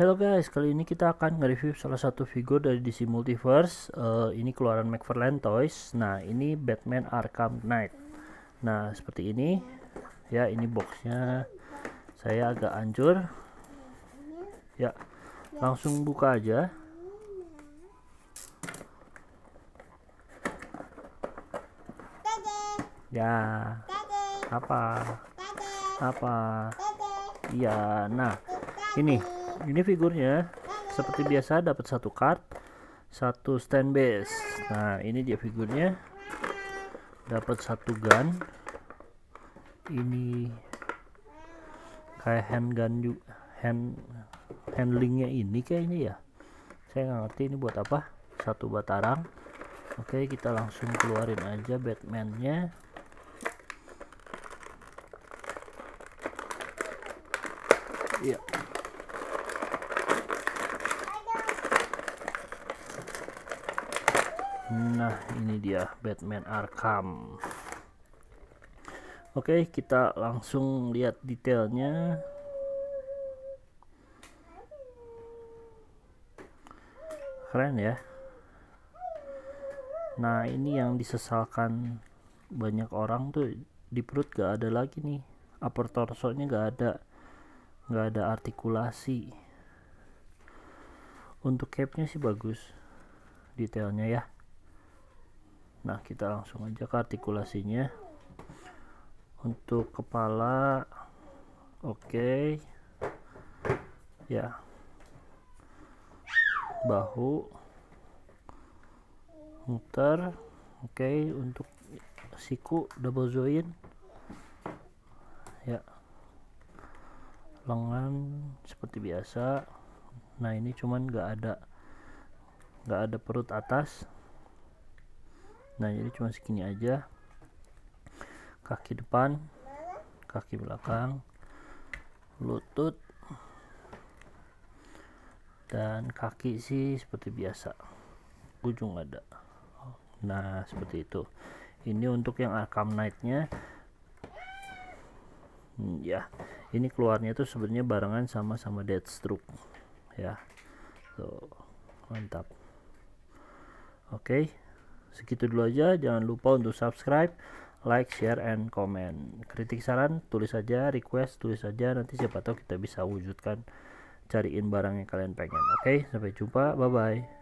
Hello guys, kali ini kita akan nge-review salah satu figur dari DC Multiverse uh, Ini keluaran McFarlane Toys Nah, ini Batman Arkham Knight Nah, seperti ini Ya, ini boxnya Saya agak hancur Ya, langsung buka aja Ya, apa? Apa? Iya, nah ini ini figurnya seperti biasa dapat satu card satu stand base nah ini dia figurnya dapat satu gun ini kayak handgun juga hand handlingnya ini kayaknya ya saya nggak ngerti ini buat apa satu batarang oke kita langsung keluarin aja Batman-nya ya Nah, ini dia Batman Arkham. Oke, kita langsung lihat detailnya. Keren ya. Nah, ini yang disesalkan banyak orang tuh di perut gak ada lagi nih. Upper torso-nya gak ada. Gak ada artikulasi. Untuk capnya sih bagus detailnya ya nah kita langsung aja ke artikulasinya untuk kepala oke okay. ya bahu muter oke okay. untuk siku double join ya lengan seperti biasa nah ini cuman gak ada gak ada perut atas nah jadi cuma segini aja kaki depan kaki belakang lutut dan kaki sih seperti biasa ujung ada nah seperti itu ini untuk yang Arkham Knight nya hmm, ya ini keluarnya tuh sebenarnya barengan sama sama Deathstroke ya tuh mantap oke okay. Segitu dulu aja, jangan lupa untuk subscribe, like, share, and comment. Kritik saran tulis aja, request tulis saja nanti siapa tahu kita bisa wujudkan cariin barang yang kalian pengen. Oke, okay, sampai jumpa, bye bye.